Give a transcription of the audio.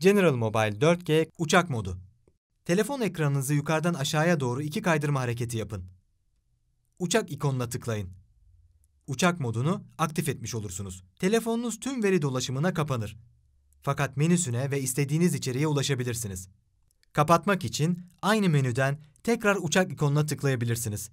General Mobile 4G uçak modu. Telefon ekranınızı yukarıdan aşağıya doğru iki kaydırma hareketi yapın. Uçak ikonuna tıklayın. Uçak modunu aktif etmiş olursunuz. Telefonunuz tüm veri dolaşımına kapanır. Fakat menüsüne ve istediğiniz içeriye ulaşabilirsiniz. Kapatmak için aynı menüden tekrar uçak ikonuna tıklayabilirsiniz.